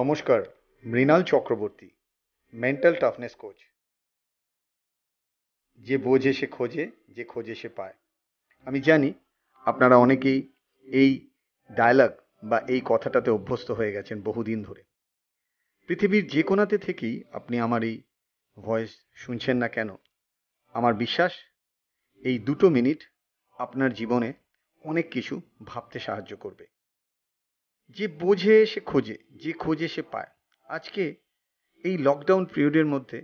নমস্কার Mrinal Chakraborty mental toughness coach যে বোঝে সে খোঁজে যে খোঁজে সে পায় আমি জানি আপনারা অনেকেই এই ডায়লগ বা এই কথাটাতে অভ্যস্ত হয়ে গেছেন বহুদিন ধরে পৃথিবীর যে কোনাতে থেকেই আপনি আমার এই ভয়েস শুনছেন না কেন আমার বিশ্বাস এই দুটো মিনিট আপনার জীবনে অনেক কিছু ভাবতে সাহায্য করবে যে বোঝে সে খোঁজে যে খোঁজে সে পায় আজকে এই লকডাউন পিরিয়ডের মধ্যে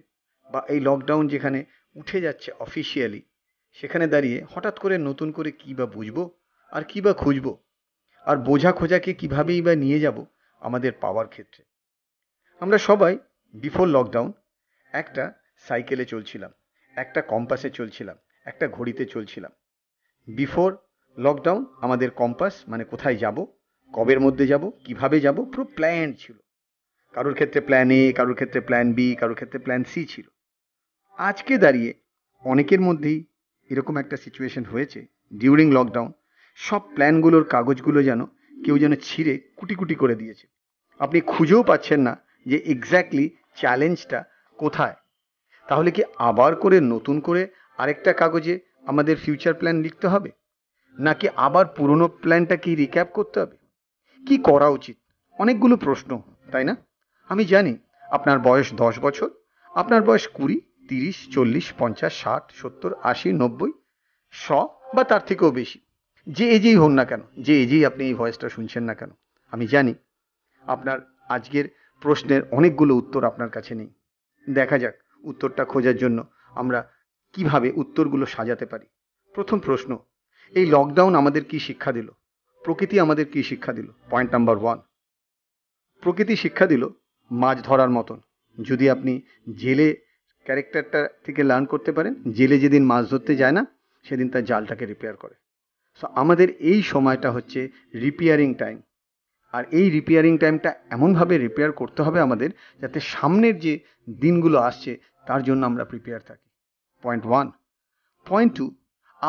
বা এই লকডাউন যেখানে উঠে যাচ্ছে অফিসিয়ালি সেখানে দাঁড়িয়ে হঠাৎ করে নতুন করে কী বা বুঝবো আর কী বা খুঁজবো আর বোঝা খোঁজাকে কীভাবেই বা নিয়ে যাব আমাদের পাওয়ার ক্ষেত্রে আমরা সবাই বিফোর লকডাউন একটা সাইকেলে চলছিলাম একটা কম্পাসে চলছিলাম একটা ঘড়িতে চলছিলাম বিফোর লকডাউন আমাদের কম্পাস মানে কোথায় যাব কবের মধ্যে যাব কিভাবে যাব পুরো প্ল্যান ছিল কারোর ক্ষেত্রে প্ল্যান এ কারোর ক্ষেত্রে প্ল্যান বি কারোর ক্ষেত্রে প্ল্যান সি ছিল আজকে দাঁড়িয়ে অনেকের মধ্যেই এরকম একটা সিচুয়েশন হয়েছে ডিউরিং লকডাউন সব প্ল্যানগুলোর কাগজগুলো যেন কেউ যেন ছিঁড়ে কুটি কুটি করে দিয়েছে আপনি খুঁজেও পাচ্ছেন না যে এক্স্যাক্টলি চ্যালেঞ্জটা কোথায় তাহলে কি আবার করে নতুন করে আরেকটা কাগজে আমাদের ফিউচার প্ল্যান লিখতে হবে নাকি আবার পুরনো প্ল্যানটা কি রিক্যাপ করতে হবে কি করা উচিত অনেকগুলো প্রশ্ন তাই না আমি জানি আপনার বয়স দশ বছর আপনার বয়স কুড়ি তিরিশ চল্লিশ পঞ্চাশ ষাট সত্তর আশি নব্বই শ বা তার থেকেও বেশি যে এজেই হন না কেন যে এজেই আপনি এই ভয়েসটা শুনছেন না কেন আমি জানি আপনার আজকের প্রশ্নের অনেকগুলো উত্তর আপনার কাছে নেই দেখা যাক উত্তরটা খোঁজার জন্য আমরা কিভাবে উত্তরগুলো সাজাতে পারি প্রথম প্রশ্ন এই লকডাউন আমাদের কি শিক্ষা দিল প্রকৃতি আমাদের কি শিক্ষা দিল পয়েন্ট নাম্বার ওয়ান প্রকৃতি শিক্ষা দিল মাছ ধরার মতন যদি আপনি জেলে ক্যারেক্টারটা থেকে লার্ন করতে পারেন জেলে যেদিন মাছ ধরতে যায় না সেদিন তার জালটাকে রিপেয়ার করে সো আমাদের এই সময়টা হচ্ছে রিপেয়ারিং টাইম আর এই রিপেয়ারিং টাইমটা এমনভাবে রিপেয়ার করতে হবে আমাদের যাতে সামনের যে দিনগুলো আসছে তার জন্য আমরা প্রিপেয়ার থাকি পয়েন্ট ওয়ান পয়েন্ট টু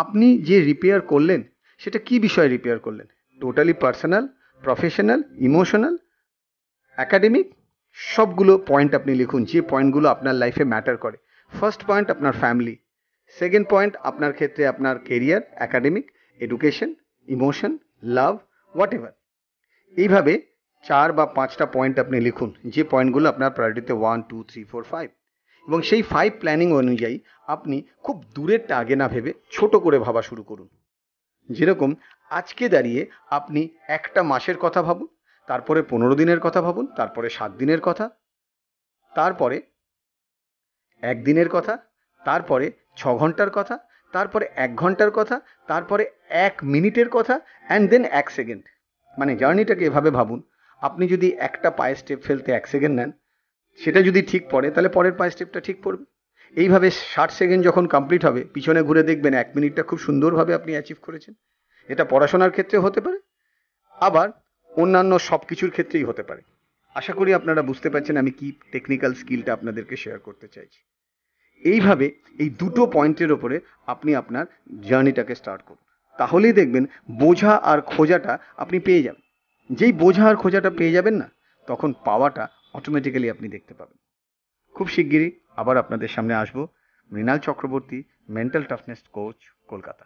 আপনি যে রিপেয়ার করলেন সেটা কি বিষয়ে রিপেয়ার করলেন totally personal professional emotional academic সবগুলো পয়েন্ট আপনি লিখুন যে পয়েন্টগুলো আপনার লাইফে ম্যাটার করে ফার্স্ট পয়েন্ট আপনার ফ্যামিলি সেকেন্ড পয়েন্ট আপনার ক্ষেত্রে আপনার career academic education emotion love whatever এইভাবে চার বা পাঁচটা পয়েন্ট আপনি লিখুন যে পয়েন্টগুলো আপনার প্রায়োরিটিতে one two three four five এবং সেই ফাইভ প্ল্যানিং অনুযায়ী আপনি খুব দূরেরটা আগে না ভেবে ছোট করে ভাবা শুরু করুন যেরকম আজকে দাঁড়িয়ে আপনি একটা মাসের কথা ভাবুন তারপরে পনেরো দিনের কথা ভাবুন তারপরে সাত দিনের কথা তারপরে একদিনের কথা তারপরে ছ ঘন্টার কথা তারপরে এক ঘন্টার কথা তারপরে এক মিনিটের কথা অ্যান্ড দেন এক সেকেন্ড মানে জার্নিটাকে এভাবে ভাবুন আপনি যদি একটা পায়ে স্টেপ ফেলতে এক সেকেন্ড নেন সেটা যদি ঠিক পড়ে তাহলে পরের পায়ে স্টেপটা ঠিক পড়বে এইভাবে ষাট সেকেন্ড যখন কমপ্লিট হবে পিছনে ঘুরে দেখবেন এক মিনিটটা খুব সুন্দরভাবে আপনি অ্যাচিভ করেছেন এটা পড়াশোনার ক্ষেত্রে হতে পারে আবার অন্যান্য সব কিছুর ক্ষেত্রেই হতে পারে আশা করি আপনারা বুঝতে পারছেন আমি কি টেকনিক্যাল স্কিলটা আপনাদেরকে শেয়ার করতে চাইছি এইভাবে এই দুটো পয়েন্টের ওপরে আপনি আপনার জার্নিটাকে স্টার্ট করুন তাহলেই দেখবেন বোঝা আর খোঁজাটা আপনি পেয়ে যাবেন যেই বোঝা আর খোঁজাটা পেয়ে যাবেন না তখন পাওয়াটা অটোমেটিক্যালি আপনি দেখতে পাবেন খুব শিগগিরই আবার আপনাদের সামনে আসবো Mrinal Chakraborty mental toughness coach Kolkata